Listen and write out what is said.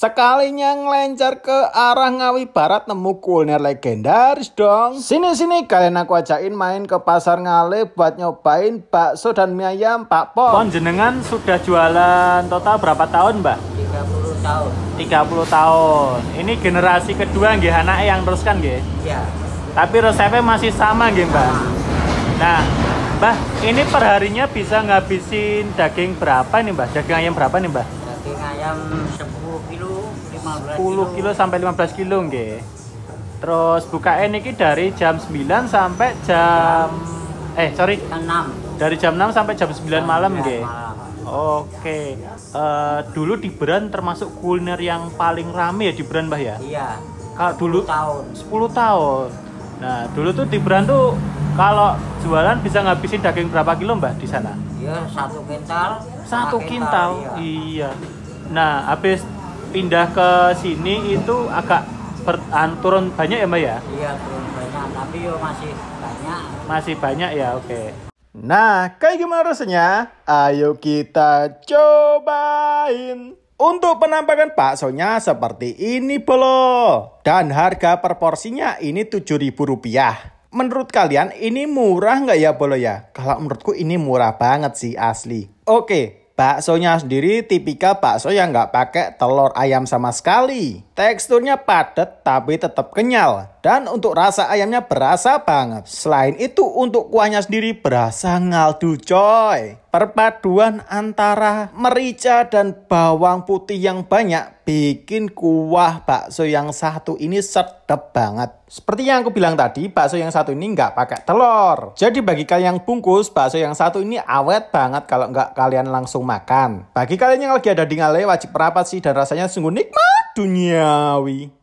Sekalinya ngelencar ke arah Ngawi Barat nemu kuliner legendaris dong. Sini-sini kalian aku ajakin main ke pasar Ngale buat nyobain bakso dan mie ayam Pak Pon jenengan sudah jualan total berapa tahun mbak? 30 tahun. 30 tahun. Ini generasi kedua nggih anak yang teruskan nggih? Iya. Tapi resepnya masih sama nggih mbak? Nah, mbak ini perharinya bisa ngabisin daging berapa nih mbak? Daging ayam berapa nih mbak? daging ayam 10 kilo 15 kilo 10 kilo sampai 15 kilo nge. terus buka ini dari jam 9 sampai jam eh sorry jam 6 dari jam 6 sampai jam 9 jam malam nggih Oke, okay. uh, eh, dulu di brand termasuk kuliner yang paling rame ya di brand Mbah ya? Iya. Kalau dulu 10 tahun. 10 tahun. Nah, dulu tuh di brand tuh kalau jualan bisa ngabisin daging berapa kilo mbak di sana? Iya satu kintal. Satu kintal, kintal iya. iya. Nah habis pindah ke sini itu agak ber, turun banyak ya mbak ya? Iya turun banyak tapi yo masih banyak. Masih banyak ya oke. Nah kayak gimana rasanya? Ayo kita cobain. Untuk penampakan baksonya seperti ini bolo. Dan harga per porsinya ini Rp7.000. Menurut kalian ini murah nggak ya Bolo ya? Kalau menurutku ini murah banget sih asli. Oke, baksonya sendiri tipikal bakso yang nggak pakai telur ayam sama sekali. Teksturnya padat tapi tetap kenyal. Dan untuk rasa ayamnya berasa banget. Selain itu untuk kuahnya sendiri berasa ngaldu coy. Perpaduan antara merica dan bawang putih yang banyak bikin kuah bakso yang satu ini sedap banget. Seperti yang aku bilang tadi, bakso yang satu ini nggak pakai telur. Jadi bagi kalian yang bungkus, bakso yang satu ini awet banget kalau nggak kalian langsung makan. Bagi kalian yang lagi ada di Ngale, wajib rapat sih dan rasanya sungguh nikmat duniawi.